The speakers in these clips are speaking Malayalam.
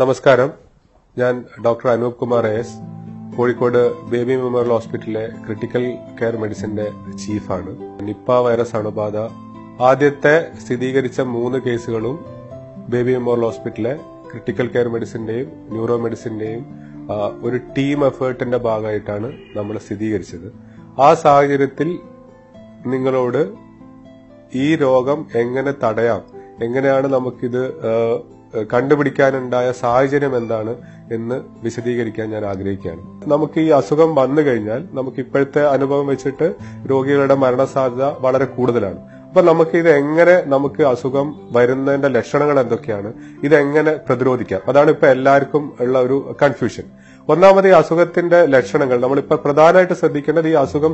നമസ്കാരം ഞാൻ doctor Anoop Kumar S Kozhikode baby memorial ഹോസ്പിറ്റലിലെ ക്രിട്ടിക്കൽ കെയർ മെഡിസിന്റെ ചീഫാണ് നിപ്പ വൈറസ് അണുബാധ ആദ്യത്തെ സ്ഥിരീകരിച്ച മൂന്ന് കേസുകളും ബേബി മെമ്മോറിയൽ ഹോസ്പിറ്റലിലെ ക്രിട്ടിക്കൽ കെയർ മെഡിസിന്റെയും ന്യൂറോ മെഡിസിന്റെയും ഒരു ടീം എഫേർട്ടിന്റെ ഭാഗമായിട്ടാണ് നമ്മൾ സ്ഥിരീകരിച്ചത് ആ സാഹചര്യത്തിൽ നിങ്ങളോട് ഈ രോഗം എങ്ങനെ തടയാം എങ്ങനെയാണ് നമുക്കിത് കണ്ടുപിടിക്കാനുണ്ടായ സാഹചര്യം എന്താണ് എന്ന് വിശദീകരിക്കാൻ ഞാൻ ആഗ്രഹിക്കുകയാണ് നമുക്ക് ഈ അസുഖം വന്നു കഴിഞ്ഞാൽ നമുക്ക് ഇപ്പോഴത്തെ അനുഭവം വെച്ചിട്ട് രോഗികളുടെ മരണസാധ്യത വളരെ കൂടുതലാണ് അപ്പൊ നമുക്ക് ഇത് എങ്ങനെ നമുക്ക് അസുഖം വരുന്നതിന്റെ ലക്ഷണങ്ങൾ എന്തൊക്കെയാണ് ഇതെങ്ങനെ പ്രതിരോധിക്കാം അതാണ് ഇപ്പൊ എല്ലാവർക്കും ഉള്ള ഒരു കൺഫ്യൂഷൻ ഒന്നാമത് ഈ അസുഖത്തിന്റെ ലക്ഷണങ്ങൾ നമ്മളിപ്പോ പ്രധാനമായിട്ട് ശ്രദ്ധിക്കേണ്ടത് ഈ അസുഖം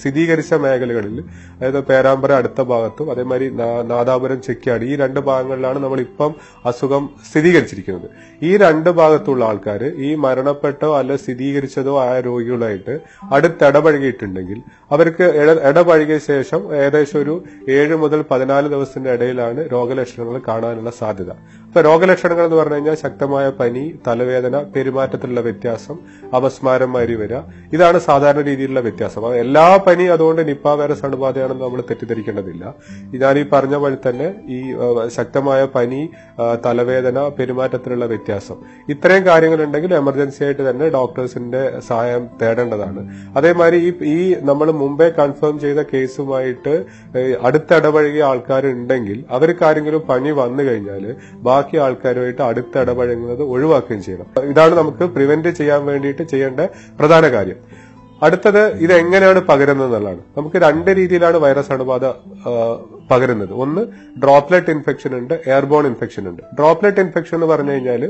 സ്ഥിരീകരിച്ച മേഖലകളിൽ അതായത് പേരാമ്പ്ര അടുത്ത ഭാഗത്തും അതേമാതിരി നാദാപുരം ചെക്കിയാട് ഈ രണ്ട് ഭാഗങ്ങളിലാണ് നമ്മൾ ഇപ്പം അസുഖം സ്ഥിരീകരിച്ചിരിക്കുന്നത് ഈ രണ്ട് ഭാഗത്തുള്ള ആൾക്കാർ ഈ മരണപ്പെട്ടോ അല്ല സ്ഥിരീകരിച്ചതോ ആയ രോഗികളായിട്ട് അടുത്തിടപഴകിയിട്ടുണ്ടെങ്കിൽ അവർക്ക് ഇടപഴകിയ ശേഷം ഏകദേശം ഒരു ഏഴ് മുതൽ പതിനാല് ദിവസത്തിന്റെ ഇടയിലാണ് രോഗലക്ഷണങ്ങൾ കാണാനുള്ള സാധ്യത അപ്പൊ രോഗലക്ഷണങ്ങൾ എന്ന് പറഞ്ഞു കഴിഞ്ഞാൽ ശക്തമായ പനി തലവേദന പെരുമാറ്റത്തിലുള്ള വ്യത്യാസം അപസ്മാരം മാരി വരിക ഇതാണ് സാധാരണ രീതിയിലുള്ള വ്യത്യാസം എല്ലാ പനി അതുകൊണ്ട് നിപ്പ വൈറസ് അണുബാധയാണെന്ന് നമ്മൾ തെറ്റിദ്ധരിക്കേണ്ടതില്ല ഞാൻ ഈ പറഞ്ഞ പോലെ തന്നെ ഈ ശക്തമായ പനി തലവേദന പെരുമാറ്റത്തിലുള്ള വ്യത്യാസം ഇത്രയും കാര്യങ്ങളുണ്ടെങ്കിൽ എമർജൻസി ആയിട്ട് തന്നെ ഡോക്ടേഴ്സിന്റെ സഹായം തേടേണ്ടതാണ് അതേമാതിരി ഈ നമ്മൾ മുമ്പേ കൺഫേം ചെയ്ത കേസുമായിട്ട് അടുത്ത അടുത്തിടപഴകിയ ആൾക്കാരുണ്ടെങ്കിൽ അവർക്കാരെങ്കിലും പനി വന്നു കഴിഞ്ഞാൽ ബാക്കി ആൾക്കാരുമായിട്ട് അടുത്തിടപഴകുന്നത് ഒഴിവാക്കുകയും ചെയ്യണം ഇതാണ് നമുക്ക് പ്രിവെന്റ് ചെയ്യാൻ വേണ്ടിയിട്ട് ചെയ്യേണ്ട പ്രധാന കാര്യം അടുത്തത് ഇത് എങ്ങനെയാണ് പകരുന്നത് എന്നുള്ളതാണ് നമുക്ക് രണ്ട് രീതിയിലാണ് വൈറസ് അണുബാധ പകരുന്നത് ഒന്ന് ഡ്രോപ്ലെറ്റ് ഇൻഫെക്ഷൻ ഉണ്ട് എയർബോൺ ഇൻഫെക്ഷൻ ഉണ്ട് ഡ്രോപ്ലെറ്റ് ഇൻഫെക്ഷൻ എന്ന് പറഞ്ഞു കഴിഞ്ഞാൽ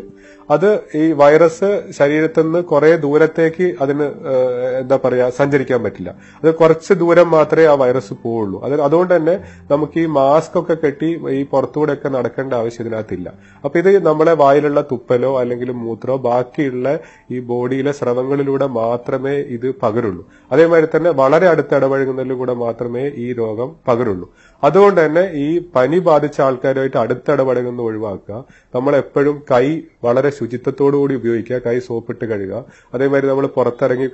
അത് ഈ വൈറസ് ശരീരത്തിൽ നിന്ന് കുറെ ദൂരത്തേക്ക് അതിന് എന്താ പറയാ സഞ്ചരിക്കാൻ പറ്റില്ല അത് കുറച്ച് ദൂരം മാത്രമേ ആ വൈറസ് പോവുള്ളൂ അത് അതുകൊണ്ട് തന്നെ നമുക്ക് ഈ മാസ്ക് ഒക്കെ കെട്ടി ഈ പുറത്തുകൂടെ ഒക്കെ നടക്കേണ്ട ആവശ്യം ഇതിനകത്തില്ല അപ്പൊ ഇത് നമ്മളെ വായിലുള്ള തുപ്പലോ അല്ലെങ്കിൽ മൂത്രോ ബാക്കിയുള്ള ഈ ബോഡിയിലെ സ്രവങ്ങളിലൂടെ മാത്രമേ ഇത് പകരുള്ളൂ അതേമാതിരി തന്നെ വളരെ അടുത്ത് ഇടപഴകുന്നതിലൂടെ മാത്രമേ ഈ രോഗം പകരുള്ളൂ അതുകൊണ്ട് അതുകൊണ്ട് തന്നെ ഈ പനി ബാധിച്ച ആൾക്കാരുമായിട്ട് അടുത്തിടപഴകുന്ന ഒഴിവാക്കുക നമ്മൾ എപ്പോഴും കൈ വളരെ ശുചിത്വത്തോടു കൂടി ഉപയോഗിക്കുക കൈ സോപ്പിട്ട് കഴുകുക അതേമാതിരി നമ്മൾ പുറത്തിറങ്ങി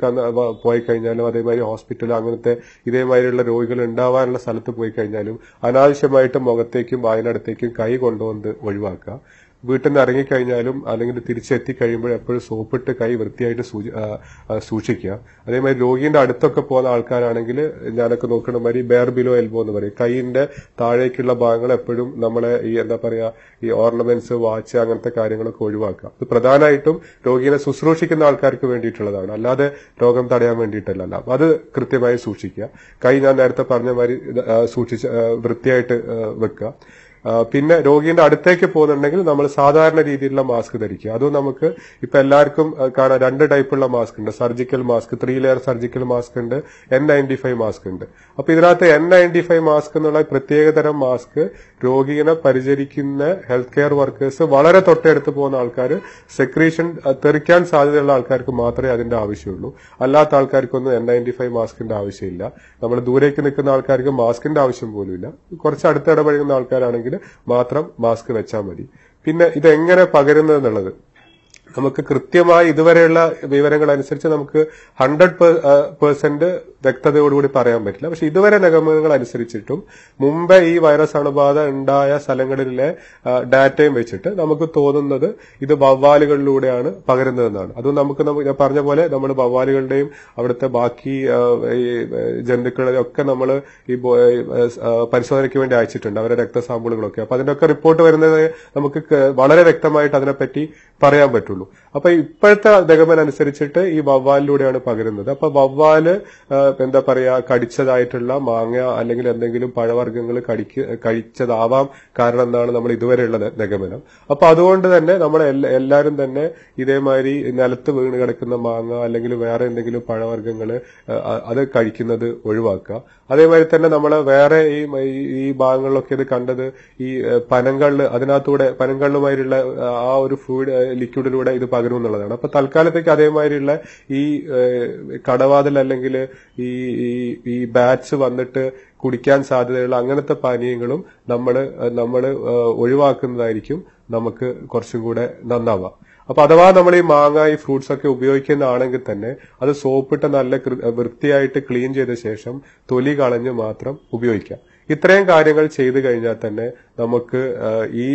പോയി കഴിഞ്ഞാലും അതേമാതിരി ഹോസ്പിറ്റൽ അങ്ങനത്തെ ഇതേമാതിരിയുള്ള രോഗികൾ ഉണ്ടാവാനുള്ള സ്ഥലത്ത് പോയി കഴിഞ്ഞാലും അനാവശ്യമായിട്ട് മുഖത്തേക്കും വായനടുത്തേക്കും കൈ കൊണ്ടുവന്ന് ഒഴിവാക്കുക വീട്ടിൽ നിന്ന് ഇറങ്ങിക്കഴിഞ്ഞാലും അല്ലെങ്കിൽ തിരിച്ചെത്തി കഴിയുമ്പോൾ എപ്പോഴും സോപ്പിട്ട് കൈ വൃത്തിയായിട്ട് സൂക്ഷിക്കുക അതേമാതിരി രോഗിയുടെ അടുത്തൊക്കെ പോകുന്ന ആൾക്കാരാണെങ്കിൽ ഞാനൊക്കെ നോക്കുന്ന മാതിരി ബെയർ ബിലോ എൽബോ എന്ന് പറയും കൈയിന്റെ താഴേക്കുള്ള ഭാഗങ്ങൾ എപ്പോഴും നമ്മളെ ഈ എന്താ പറയാ ഈ ഓർണമെന്റ്സ് വാച്ച് അങ്ങനത്തെ കാര്യങ്ങളൊക്കെ ഒഴിവാക്കുക ഇത് പ്രധാനമായിട്ടും രോഗിയെ ശുശ്രൂഷിക്കുന്ന ആൾക്കാർക്ക് വേണ്ടിയിട്ടുള്ളതാണ് അല്ലാതെ രോഗം തടയാൻ വേണ്ടിയിട്ടല്ല അത് കൃത്യമായി സൂക്ഷിക്കുക കൈ ഞാൻ നേരത്തെ പറഞ്ഞ മാതിരി സൂക്ഷിച്ച് വൃത്തിയായിട്ട് വെക്കുക പിന്നെ രോഗിയുടെ അടുത്തേക്ക് പോകുന്നുണ്ടെങ്കിൽ നമ്മൾ സാധാരണ രീതിയിലുള്ള മാസ്ക് ധരിക്കുക അതും നമുക്ക് ഇപ്പൊ എല്ലാവർക്കും കാണാം രണ്ട് ടൈപ്പുള്ള മാസ്ക് ഉണ്ട് surgical mask three layer surgical mask ഉണ്ട് എൻ നയൻറ്റി ഫൈവ് മാസ്ക് ഉണ്ട് അപ്പൊ ഇതിനകത്ത് എൻ നയൻറ്റി ഫൈവ് മാസ്ക് എന്നുള്ള പ്രത്യേകതരം മാസ്ക് രോഗിയെ പരിചരിക്കുന്ന ഹെൽത്ത് കെയർ വർക്കേഴ്സ് വളരെ തൊട്ടടുത്ത് പോകുന്ന ആൾക്കാർ സെക്രീഷൻ തെറിക്കാൻ സാധ്യതയുള്ള ആൾക്കാർക്ക് മാത്രമേ അതിന്റെ ആവശ്യമുള്ളൂ അല്ലാത്ത ആൾക്കാർക്കൊന്നും എൻ നയൻറ്റി ഫൈവ് മാസ്കിന്റെ ആവശ്യമില്ല നമ്മൾ ദൂരേക്ക് നിൽക്കുന്ന ആൾക്കാർക്ക് മാസ്കിന്റെ ആവശ്യം പോലും ഇല്ല കുറച്ച് ഇടപഴകുന്ന ആൾക്കാരാണെങ്കിൽ മാത്രം മാസ്ക് വെച്ചാൽ മതി പിന്നെ ഇതെങ്ങനെ പകരുന്നത് എന്നുള്ളത് നമുക്ക് കൃത്യമായി ഇതുവരെയുള്ള വിവരങ്ങൾ അനുസരിച്ച് നമുക്ക് ഹൺഡ്രഡ് പേഴ്സെന്റ് വ്യക്തതയോടുകൂടി പറയാൻ പറ്റില്ല പക്ഷെ ഇതുവരെ നിഗമനങ്ങൾ അനുസരിച്ചിട്ടും മുമ്പ് ഈ വൈറസ് അണുബാധ ഉണ്ടായ സ്ഥലങ്ങളിലെ ഡാറ്റയും വെച്ചിട്ട് നമുക്ക് തോന്നുന്നത് ഇത് വവ്വാലുകളിലൂടെയാണ് പകരുന്നതെന്നാണ് അതും നമുക്ക് ഞാൻ പറഞ്ഞ പോലെ നമ്മൾ വവ്വാലുകളുടെയും അവിടുത്തെ ബാക്കി ഈ ജന്തുക്കളുടെയും ഒക്കെ നമ്മൾ ഈ പരിശോധനയ്ക്ക് വേണ്ടി അയച്ചിട്ടുണ്ട് അവരുടെ രക്തസാമ്പിളുകളൊക്കെ അപ്പൊ ഒക്കെ റിപ്പോർട്ട് വരുന്നത് നമുക്ക് വളരെ വ്യക്തമായിട്ട് അതിനെപ്പറ്റി പറയാൻ പറ്റും ഉള്ളൂ അപ്പൊ ഇപ്പോഴത്തെ നിഗമനം അനുസരിച്ചിട്ട് ഈ വവ്വാലിലൂടെയാണ് പകരുന്നത് അപ്പൊ വവ്വാല് എന്താ പറയാ കടിച്ചതായിട്ടുള്ള മാങ്ങ അല്ലെങ്കിൽ എന്തെങ്കിലും പഴവർഗ്ഗങ്ങൾ കടിക്ക് കഴിച്ചതാവാം കാരണം എന്നാണ് നമ്മൾ ഇതുവരെയുള്ള നിഗമനം അപ്പൊ അതുകൊണ്ട് തന്നെ നമ്മൾ എല്ലാവരും തന്നെ ഇതേമാതിരി നിലത്ത് വീണ് കിടക്കുന്ന മാങ്ങ അല്ലെങ്കിൽ വേറെ എന്തെങ്കിലും പഴവർഗ്ഗങ്ങൾ അത് കഴിക്കുന്നത് ഒഴിവാക്കുക അതേമാതിരി തന്നെ നമ്മൾ വേറെ ഈ ഈ ഭാഗങ്ങളിലൊക്കെ ഇത് കണ്ടത് ഈ പനങ്കള്ള് അതിനകത്തൂടെ പനങ്കള്ളുമായിട്ടുള്ള ആ ഒരു ഫ്ലൂയിഡ് ലിക്വിഡിലൂടെ ഇവിടെ ഇത് എന്നുള്ളതാണ് അപ്പൊ തൽക്കാലത്തേക്ക് അതേമാതിരിയുള്ള ഈ കടവാതിൽ അല്ലെങ്കിൽ ഈ ഈ ബാറ്റ്സ് വന്നിട്ട് കുടിക്കാൻ സാധ്യതയുള്ള അങ്ങനത്തെ പാനീയങ്ങളും നമ്മൾ നമ്മൾ ഒഴിവാക്കുന്നതായിരിക്കും നമുക്ക് കുറച്ചും കൂടെ നന്നാവാം അപ്പൊ അഥവാ നമ്മൾ ഈ മാങ്ങ ഈ ഫ്രൂട്ട്സ് ഒക്കെ ഉപയോഗിക്കുന്നതാണെങ്കിൽ തന്നെ അത് സോപ്പിട്ട് നല്ല വൃത്തിയായിട്ട് ക്ലീൻ ചെയ്ത ശേഷം തൊലി കളഞ്ഞ് മാത്രം ഉപയോഗിക്കാം ഇത്രയും കാര്യങ്ങൾ ചെയ്തു കഴിഞ്ഞാൽ തന്നെ നമുക്ക് ഈ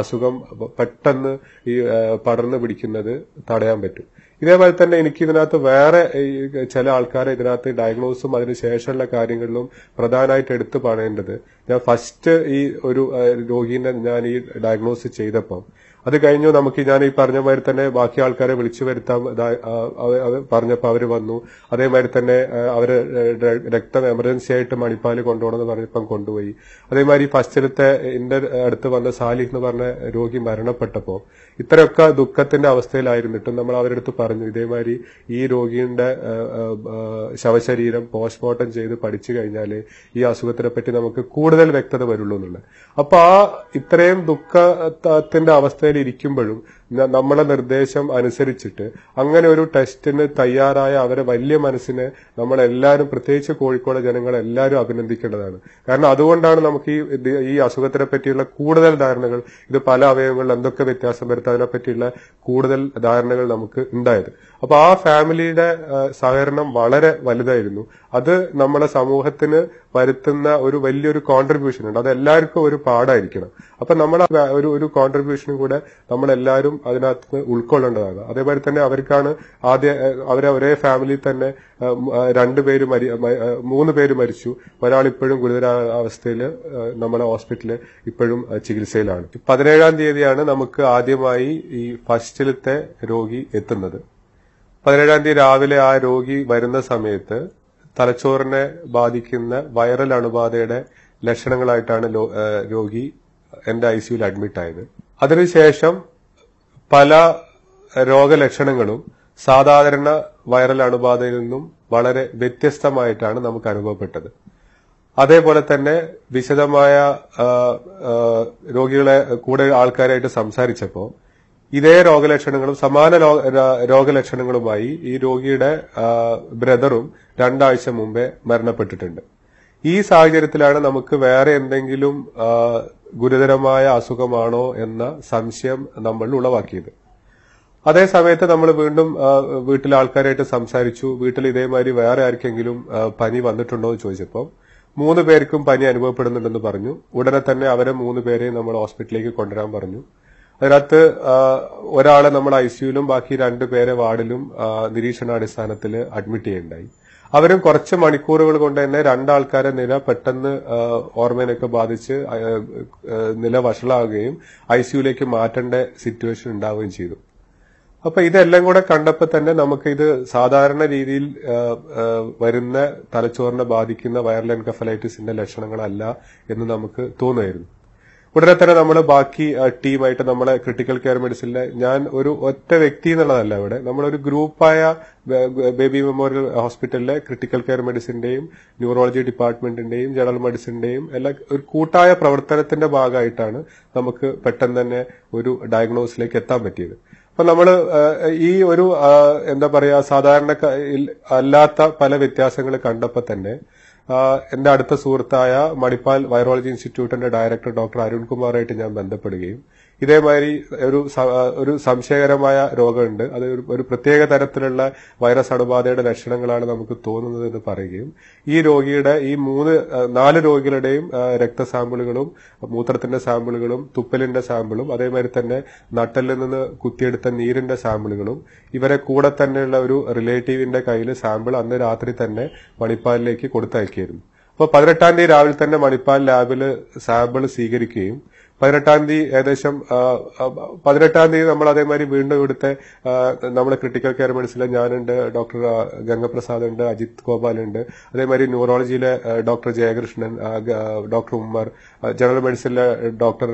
അസുഖം പെട്ടെന്ന് ഈ പടർന്നു പിടിക്കുന്നത് തടയാൻ പറ്റും ഇതേപോലെ തന്നെ എനിക്ക് ഇതിനകത്ത് വേറെ ചില ആൾക്കാരെ ഇതിനകത്ത് ഡയഗ്നോസും അതിനുശേഷമുള്ള കാര്യങ്ങളിലും പ്രധാനമായിട്ട് എടുത്തു പറയേണ്ടത് ഞാൻ ഫസ്റ്റ് ഈ ഒരു രോഗീനെ ഞാൻ ഈ ഡയഗ്നോസ് ചെയ്തപ്പം അത് കഴിഞ്ഞു നമുക്ക് ഞാൻ ഈ പറഞ്ഞ മാതിരി തന്നെ ബാക്കി ആൾക്കാരെ വിളിച്ചു വരുത്താൻ പറഞ്ഞപ്പോൾ അവർ വന്നു അതേമാതിരി തന്നെ അവർ രക്തം എമർജൻസി ആയിട്ട് മണിപ്പാല് കൊണ്ടുപോകണമെന്ന് പറഞ്ഞപ്പം കൊണ്ടുപോയി അതേമാതിരി ഫസ്റ്റിലത്തെ എന്റെ അടുത്ത് വന്ന സാലിഹ് എന്ന് പറഞ്ഞ രോഗി മരണപ്പെട്ടപ്പോൾ ഇത്രയൊക്കെ ദുഃഖത്തിന്റെ അവസ്ഥയിലായിരുന്നിട്ടും നമ്മൾ അവരുടെ അടുത്ത് പറഞ്ഞു ഇതേമാതിരി ഈ രോഗിയുടെ ശവശരീരം പോസ്റ്റ്മോർട്ടം ചെയ്ത് പഠിച്ചു കഴിഞ്ഞാൽ ഈ അസുഖത്തിനെ പറ്റി നമുക്ക് കൂടുതൽ കൂടുതൽ വ്യക്തത വരുള്ളൂ എന്നുള്ളത് അപ്പൊ ആ ഇത്രയും ദുഃഖത്തിന്റെ അവസ്ഥയിൽ ഇരിക്കുമ്പോഴും നമ്മളെ നിർദ്ദേശം അനുസരിച്ചിട്ട് അങ്ങനെ ഒരു ടെസ്റ്റിന് തയ്യാറായ അവരെ വലിയ മനസ്സിനെ നമ്മളെല്ലാവരും പ്രത്യേകിച്ച് കോഴിക്കോട് ജനങ്ങളെ എല്ലാവരും അഭിനന്ദിക്കേണ്ടതാണ് കാരണം അതുകൊണ്ടാണ് നമുക്ക് ഈ ഈ അസുഖത്തിനെ പറ്റിയുള്ള കൂടുതൽ ധാരണകൾ ഇത് പല അവയവങ്ങളിൽ എന്തൊക്കെ വ്യത്യാസം വരുത്താതിനെ പറ്റിയുള്ള കൂടുതൽ ധാരണകൾ നമുക്ക് ഉണ്ടായത് അപ്പൊ ആ ഫാമിലിയുടെ സഹകരണം വളരെ വലുതായിരുന്നു അത് നമ്മളെ സമൂഹത്തിന് വരുത്തുന്ന ഒരു വലിയൊരു കോൺട്രിബ്യൂഷൻ ഉണ്ട് അത് എല്ലാവർക്കും ഒരു പാടായിരിക്കണം അപ്പൊ നമ്മൾ ഒരു ഒരു കോൺട്രിബ്യൂഷനും കൂടെ നമ്മളെല്ലാവരും അതിനകത്ത് ഉൾക്കൊള്ളേണ്ടതാണ് അതേപോലെ തന്നെ അവർക്കാണ് ആദ്യ അവരെ ഒരേ ഫാമിലിയിൽ തന്നെ രണ്ടുപേര് മരി മൂന്ന് പേര് മരിച്ചു ഒരാൾ ഇപ്പോഴും ഗുരുതരായ അവസ്ഥയിൽ നമ്മുടെ ഹോസ്പിറ്റലിൽ ഇപ്പോഴും ചികിത്സയിലാണ് പതിനേഴാം തീയതിയാണ് നമുക്ക് ആദ്യമായി ഈ ഫസ്റ്റിലത്തെ രോഗി എത്തുന്നത് പതിനേഴാം തീയതി രാവിലെ ആ രോഗി വരുന്ന സമയത്ത് തലച്ചോറിനെ ബാധിക്കുന്ന വൈറൽ അണുബാധയുടെ ലക്ഷണങ്ങളായിട്ടാണ് രോഗി എന്റെ ഐ സിയുയിൽ അഡ്മിറ്റ് ആയത് അതിനുശേഷം പല രോഗലക്ഷണങ്ങളും സാധാരണ വൈറൽ അണുബാധയിൽ നിന്നും വളരെ വ്യത്യസ്തമായിട്ടാണ് നമുക്ക് അനുഭവപ്പെട്ടത് അതേപോലെ തന്നെ വിശദമായ രോഗികളെ കൂടെ ആൾക്കാരായിട്ട് സംസാരിച്ചപ്പോൾ ഇതേ രോഗലക്ഷണങ്ങളും സമാന രോഗലക്ഷണങ്ങളുമായി ഈ രോഗിയുടെ ബ്രദറും രണ്ടാഴ്ച മുമ്പേ മരണപ്പെട്ടിട്ടുണ്ട് ഈ സാഹചര്യത്തിലാണ് നമുക്ക് വേറെ എന്തെങ്കിലും ഗുരുതരമായ അസുഖമാണോ എന്ന സംശയം നമ്മൾ ഉളവാക്കിയത് അതേ സമയത്ത് നമ്മൾ വീണ്ടും വീട്ടിലെ ആൾക്കാരായിട്ട് സംസാരിച്ചു വീട്ടിൽ ഇതേമാതിരി വേറെ ആർക്കെങ്കിലും പനി വന്നിട്ടുണ്ടോ എന്ന് ചോദിച്ചപ്പോൾ മൂന്ന് പേർക്കും പനി അനുഭവപ്പെടുന്നുണ്ടെന്ന് പറഞ്ഞു ഉടനെ തന്നെ അവരെ മൂന്ന് പേരെയും നമ്മൾ ഹോസ്പിറ്റലിലേക്ക് കൊണ്ടുവരാൻ പറഞ്ഞു അതിനകത്ത് ഒരാളെ നമ്മൾ ഐ ബാക്കി രണ്ടുപേരെ പേരെ വാർഡിലും നിരീക്ഷണാടിസ്ഥാനത്തിൽ അഡ്മിറ്റ് ചെയ്യുന്നുണ്ടായി അവരും കുറച്ച് മണിക്കൂറുകൾ കൊണ്ട് തന്നെ രണ്ടാൾക്കാരെ നില പെട്ടെന്ന് ഓർമ്മേനൊക്കെ ബാധിച്ച് നില വഷളാവുകയും ഐ സിയുലേക്ക് മാറ്റേണ്ട സിറ്റുവേഷൻ ഉണ്ടാവുകയും ചെയ്തു അപ്പൊ ഇതെല്ലാം കൂടെ കണ്ടപ്പോൾ തന്നെ നമുക്ക് ഇത് സാധാരണ രീതിയിൽ വരുന്ന തലച്ചോറിനെ ബാധിക്കുന്ന വൈറൽ എൻകഫലൈറ്റിസിന്റെ ലക്ഷണങ്ങളല്ല എന്ന് നമുക്ക് തോന്നുമായിരുന്നു ഉടനെ തന്നെ നമ്മൾ ബാക്കി ടീമായിട്ട് നമ്മളെ ക്രിട്ടിക്കൽ കെയർ മെഡിസിനിലെ ഞാൻ ഒരു ഒറ്റ വ്യക്തി എന്നുള്ളതല്ല ഇവിടെ നമ്മളൊരു ഗ്രൂപ്പായ ബേബി മെമ്മോറിയൽ ഹോസ്പിറ്റലിലെ ക്രിട്ടിക്കൽ കെയർ മെഡിസിന്റെയും ന്യൂറോളജി ഡിപ്പാർട്ട്മെന്റിന്റെയും ജനറൽ മെഡിസിന്റെയും എല്ലാം ഒരു കൂട്ടായ പ്രവർത്തനത്തിന്റെ ഭാഗമായിട്ടാണ് നമുക്ക് പെട്ടെന്ന് തന്നെ ഒരു ഡയഗ്നോസിലേക്ക് എത്താൻ പറ്റിയത് അപ്പൊ നമ്മൾ ഈ ഒരു എന്താ പറയാ സാധാരണ അല്ലാത്ത പല വ്യത്യാസങ്ങൾ കണ്ടപ്പോൾ തന്നെ എന്റെ അടുത്ത സുഹൃത്തായ മണിപ്പാൽ വൈറോളജി ഇൻസ്റ്റിറ്റ്യൂട്ടിന്റെ ഡയറക്ടർ ഡോക്ടർ അരുൺകുമാറായിട്ട് ഞാൻ ബന്ധപ്പെടുകയും ഇതേമാതിരി ഒരു ഒരു സംശയകരമായ രോഗമുണ്ട് അത് ഒരു പ്രത്യേക തരത്തിലുള്ള വൈറസ് അണുബാധയുടെ ലക്ഷണങ്ങളാണ് നമുക്ക് തോന്നുന്നത് എന്ന് പറയുകയും ഈ രോഗിയുടെ ഈ മൂന്ന് നാല് രോഗികളുടെയും രക്തസാമ്പിളുകളും മൂത്രത്തിന്റെ സാമ്പിളുകളും തുപ്പലിന്റെ സാമ്പിളും അതേമാതിരി തന്നെ നട്ടലിൽ നിന്ന് കുത്തിയെടുത്ത നീരിന്റെ സാമ്പിളുകളും ഇവരെ കൂടെ തന്നെയുള്ള ഒരു റിലേറ്റീവിന്റെ കയ്യിൽ സാമ്പിൾ അന്ന് രാത്രി തന്നെ മണിപ്പാലിലേക്ക് കൊടുത്തയക്കുകയായിരുന്നു അപ്പോൾ പതിനെട്ടാം തീയതി രാവിലെ തന്നെ മണിപ്പാൽ ലാബിൽ സാമ്പിൾ സ്വീകരിക്കുകയും പതിനെട്ടാം തീയതി ഏകദേശം പതിനെട്ടാം തീയതി നമ്മൾ അതേമാതിരി വീണ്ടും ഇവിടുത്തെ നമ്മുടെ ക്രിട്ടിക്കൽ കെയർ മെഡിസിലെ ഞാനുണ്ട് ഡോക്ടർ ഗംഗപ്രസാദ് ഉണ്ട് അജിത് ഗോപാൽ ഉണ്ട് അതേമാതിരി ന്യൂറോളജിയിലെ doctor Jayakrishnan doctor Ummer general മെഡിസിനിലെ ഡോക്ടർ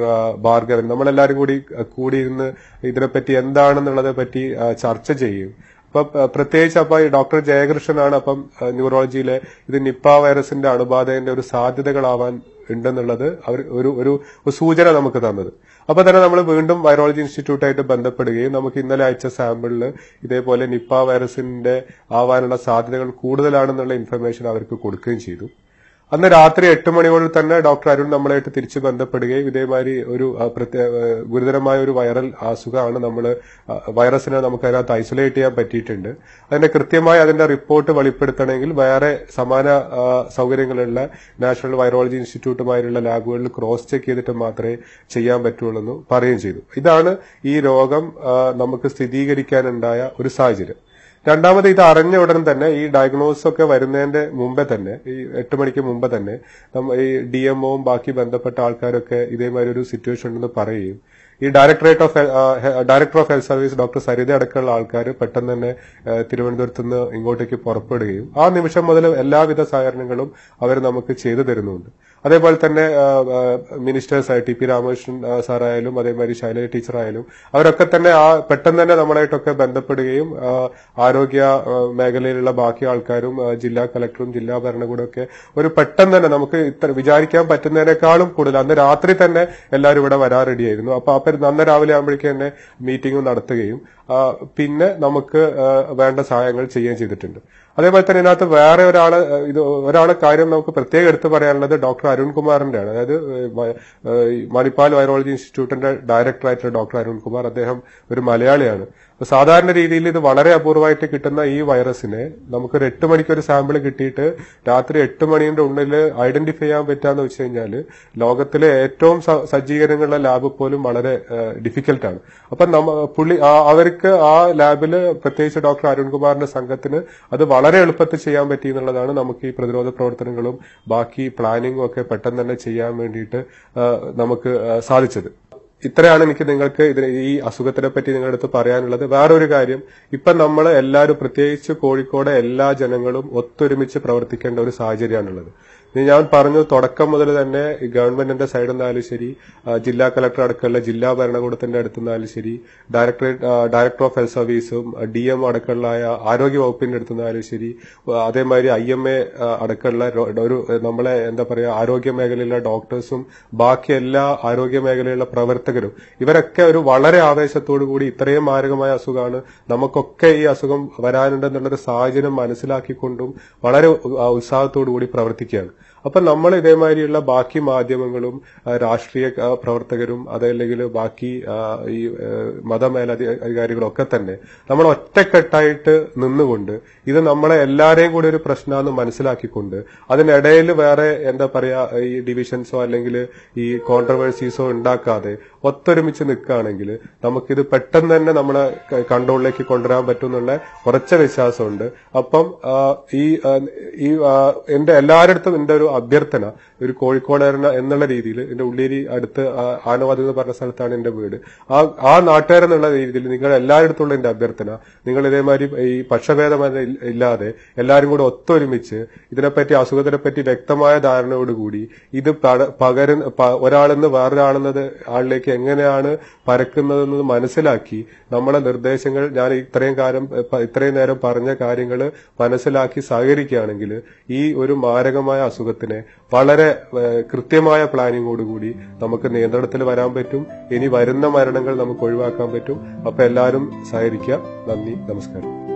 ഭാർഗവൻ നമ്മളെല്ലാവരും കൂടി കൂടി കൂടിയിരുന്ന് ഇതിനെപ്പറ്റി എന്താണെന്നുള്ളതെ പറ്റി ചർച്ച ചെയ്യും അപ്പൊ പ്രത്യേകിച്ച് അപ്പൊ ഈ ഡോക്ടർ ജയകൃഷ്ണനാണ് അപ്പം ന്യൂറോളജിയിലെ ഇത് നിപ്പ വൈറസിന്റെ അണുബാധയുടെ ഒരു സാധ്യതകളാവാൻ ഉണ്ടെന്നുള്ളത് അവർ ഒരു ഒരു സൂചന നമുക്ക് തന്നത് അപ്പോൾ തന്നെ നമ്മൾ വീണ്ടും വൈറോളജി ഇൻസ്റ്റിറ്റ്യൂട്ടായിട്ട് ബന്ധപ്പെടുകയും നമുക്ക് ഇന്നലെ അയച്ച സാമ്പിളിൽ ഇതേപോലെ നിപ്പ വൈറസിന്റെ ആവാനുള്ള സാധ്യതകൾ കൂടുതലാണെന്നുള്ള ഇൻഫർമേഷൻ അവർക്ക് കൊടുക്കുകയും ചെയ്തു അന്ന് രാത്രി എട്ട് മണിയോട് തന്നെ ഡോക്ടർ അരുൺ നമ്മളായിട്ട് തിരിച്ചു ബന്ധപ്പെടുകയും ഇതേമാതിരി ഒരു ഗുരുതരമായ ഒരു വൈറൽ അസുഖമാണ് നമ്മൾ വൈറസിനെ നമുക്ക് അതിനകത്ത് ഐസൊലേറ്റ് ചെയ്യാൻ പറ്റിയിട്ടുണ്ട് അതിന്റെ കൃത്യമായി അതിന്റെ റിപ്പോർട്ട് വെളിപ്പെടുത്തണമെങ്കിൽ വേറെ സമാന സൗകര്യങ്ങളുള്ള നാഷണൽ വൈറോളജി ഇൻസ്റ്റിറ്റ്യൂട്ടുമായുള്ള ലാബുകളിൽ ക്രോസ് ചെക്ക് ചെയ്തിട്ട് മാത്രമേ ചെയ്യാൻ പറ്റുള്ളൂ എന്ന് പറയുകയും ചെയ്തു ഇതാണ് ഈ രോഗം നമുക്ക് സ്ഥിരീകരിക്കാനുണ്ടായ ഒരു സാഹചര്യം രണ്ടാമത് ഇത് അറിഞ്ഞ ഉടൻ തന്നെ ഈ ഡയഗ്നോസിസ് ഒക്കെ വരുന്നതിന്റെ മുമ്പേ തന്നെ ഈ എട്ട് മണിക്ക് മുമ്പ് തന്നെ ഈ ഡി ഒ ബാക്കി ബന്ധപ്പെട്ട ആൾക്കാരൊക്കെ ഇതേമാതിരി ഒരു സിറ്റുവേഷൻ ഉണ്ടെന്ന് പറയുകയും ഈ directorate of director of health service doctor Saritha അടക്കമുള്ള ആൾക്കാർ പെട്ടെന്ന് തന്നെ തിരുവനന്തപുരത്ത് നിന്ന് ഇങ്ങോട്ടേക്ക് പുറപ്പെടുകയും ആ നിമിഷം മുതൽ എല്ലാവിധ സഹകരണങ്ങളും അവർ നമുക്ക് ചെയ്തു തരുന്നുണ്ട് അതേപോലെ തന്നെ മിനിസ്റ്റേഴ്സ് ടി പി രാമകൃഷ്ണൻ സാറായാലും അതേമാതിരി ശൈലജ ടീച്ചറായാലും അവരൊക്കെ തന്നെ ആ പെട്ടെന്ന് തന്നെ നമ്മളായിട്ടൊക്കെ ബന്ധപ്പെടുകയും ആരോഗ്യ മേഖലയിലുള്ള ബാക്കി ആൾക്കാരും ജില്ലാ കളക്ടറും ജില്ലാ ഭരണകൂടമൊക്കെ ഒരു പെട്ടെന്ന് തന്നെ നമുക്ക് ഇത്ര വിചാരിക്കാൻ പറ്റുന്നതിനേക്കാളും കൂടുതൽ അന്ന് രാത്രി തന്നെ എല്ലാവരും ഇവിടെ വരാൻ റെഡിയായിരുന്നു അപ്പൊ അപ്പം അന്ന് രാവിലെ ആകുമ്പോഴേക്കും തന്നെ മീറ്റിംഗ് നടത്തുകയും പിന്നെ നമുക്ക് വേണ്ട സഹായങ്ങൾ ചെയ്യുകയും ചെയ്തിട്ടുണ്ട് അതേപോലെ തന്നെ ഇതിനകത്ത് വേറെ ഒരാള് ഇത് ഒരാളെ കാര്യം നമുക്ക് പ്രത്യേകം എടുത്തു പറയാനുള്ളത് ഡോക്ടർ ഡോക്ടർ അരുൺകുമാറിന്റെ ആണ് അതായത് മണിപ്പാൽ വൈറോളജി ഇൻസ്റ്റിറ്റ്യൂട്ടിന്റെ ഡയറക്ടറായിട്ടുള്ള ഡോക്ടർ അരുൺകുമാർ അദ്ദേഹം ഒരു മലയാളിയാണ് അപ്പൊ സാധാരണ രീതിയിൽ ഇത് വളരെ അപൂർവമായിട്ട് കിട്ടുന്ന ഈ വൈറസിനെ നമുക്ക് ഒരു എട്ട് മണിക്ക് ഒരു സാമ്പിൾ കിട്ടിയിട്ട് രാത്രി എട്ട് മണിയുടെ ഉള്ളിൽ ഐഡന്റിഫൈ ചെയ്യാൻ പറ്റാന്ന് വെച്ച് കഴിഞ്ഞാൽ ലോകത്തിലെ ഏറ്റവും സജ്ജീകരണങ്ങളുടെ ലാബ് പോലും വളരെ ഡിഫിക്കൽട്ടാണ് അപ്പൊ പുള്ളി അവർക്ക് ആ ലാബില് പ്രത്യേകിച്ച് ഡോക്ടർ അരുൺകുമാറിന്റെ സംഘത്തിന് അത് വളരെ എളുപ്പത്തിൽ ചെയ്യാൻ പറ്റി എന്നുള്ളതാണ് നമുക്ക് ഈ പ്രതിരോധ പ്രവർത്തനങ്ങളും ബാക്കി പ്ലാനിങ്ങും ഒക്കെ ഒക്കെ പെട്ടെന്ന് തന്നെ ചെയ്യാൻ വേണ്ടിയിട്ട് നമുക്ക് സാധിച്ചത് ഇത്രയാണ് എനിക്ക് നിങ്ങൾക്ക് ഇതിന് ഈ അസുഖത്തിനെ പറ്റി നിങ്ങളുടെ അടുത്ത് പറയാനുള്ളത് വേറൊരു കാര്യം ഇപ്പൊ നമ്മൾ എല്ലാവരും പ്രത്യേകിച്ച് കോഴിക്കോട് എല്ലാ ജനങ്ങളും ഒത്തൊരുമിച്ച് പ്രവർത്തിക്കേണ്ട ഒരു സാഹചര്യമാണുള്ളത് ഞാൻ പറഞ്ഞു തുടക്കം മുതൽ തന്നെ ഗവൺമെന്റിന്റെ സൈഡിൽ നിന്നാലും ശരി ജില്ലാ കളക്ടർ അടക്കമുള്ള ജില്ലാ ഭരണകൂടത്തിന്റെ അടുത്തു നിന്നാലും ശരി ഡയറക്ടറേറ്റ് ഡയറക്ടർ ഓഫ് ഹെൽത്ത് സർവീസും ഡി എം അടക്കമുള്ളായ ആരോഗ്യ വകുപ്പിന്റെ അടുത്തു നിന്നാലും ശരി അതേമാതിരി ഐ എം എ അടക്കമുള്ള ഒരു നമ്മളെ എന്താ പറയുക ആരോഗ്യ മേഖലയിലുള്ള ഡോക്ടേഴ്സും ബാക്കി എല്ലാ ആരോഗ്യ മേഖലയിലുള്ള പ്രവർത്തകരും ഇവരൊക്കെ ഒരു വളരെ ആവേശത്തോടു കൂടി ഇത്രയും മാരകമായ അസുഖമാണ് നമുക്കൊക്കെ ഈ അസുഖം വരാനുണ്ടെന്നുള്ളൊരു സാഹചര്യം മനസ്സിലാക്കിക്കൊണ്ടും വളരെ ഉത്സാഹത്തോടു കൂടി പ്രവർത്തിക്കുകയാണ് അപ്പൊ നമ്മൾ ഇതേമാതിരിയുള്ള ബാക്കി മാധ്യമങ്ങളും രാഷ്ട്രീയ പ്രവർത്തകരും അതല്ലെങ്കിൽ ബാക്കി ഈ ഒക്കെ തന്നെ നമ്മൾ ഒറ്റക്കെട്ടായിട്ട് നിന്നുകൊണ്ട് ഇത് നമ്മളെ എല്ലാരെയും കൂടി ഒരു പ്രശ്നമാണെന്ന് മനസ്സിലാക്കിക്കൊണ്ട് അതിനിടയിൽ വേറെ എന്താ പറയാ ഈ ഡിവിഷൻസോ അല്ലെങ്കിൽ ഈ കോൺട്രവേഴ്സീസോ ഉണ്ടാക്കാതെ ഒത്തൊരുമിച്ച് നിൽക്കുകയാണെങ്കിൽ നമുക്കിത് പെട്ടെന്ന് തന്നെ നമ്മളെ കൺട്രോളിലേക്ക് കൊണ്ടുവരാൻ പറ്റും എന്നുള്ള ഉറച്ച വിശ്വാസമുണ്ട് അപ്പം ഈ ഈ എന്റെ എല്ലായിടത്തും ¡Gracias! ഒരു കോഴിക്കോട് എന്നുള്ള രീതിയിൽ എന്റെ ഉള്ളേരി അടുത്ത് ആനവാദി എന്ന് പറഞ്ഞ സ്ഥലത്താണ് എന്റെ വീട് ആ ആ നാട്ടുകാരെന്നുള്ള രീതിയിൽ നിങ്ങൾ എല്ലായിടത്തുള്ള എന്റെ അഭ്യർത്ഥന നിങ്ങൾ ഇതേമാതിരി ഈ പക്ഷഭേദം ഇല്ലാതെ എല്ലാവരും കൂടെ ഒത്തൊരുമിച്ച് ഇതിനെപ്പറ്റി അസുഖത്തിനെ പറ്റി വ്യക്തമായ ധാരണയോടുകൂടി ഇത് പകരുന്ന ഒരാളെന്ന് വേറൊരാളെന്നത് ആളിലേക്ക് എങ്ങനെയാണ് പരക്കുന്നതെന്ന് മനസ്സിലാക്കി നമ്മളെ നിർദ്ദേശങ്ങൾ ഞാൻ ഇത്രയും കാലം ഇത്രയും നേരം പറഞ്ഞ കാര്യങ്ങൾ മനസ്സിലാക്കി സഹകരിക്കുകയാണെങ്കിൽ ഈ ഒരു മാരകമായ അസുഖത്തിനെ വളരെ കൃത്യമായ പ്ലാനിങ്ങോടുകൂടി നമുക്ക് നിയന്ത്രണത്തിൽ വരാൻ പറ്റും ഇനി വരുന്ന മരണങ്ങൾ നമുക്ക് ഒഴിവാക്കാൻ പറ്റും അപ്പൊ എല്ലാവരും സഹകരിക്കുക നന്ദി നമസ്കാരം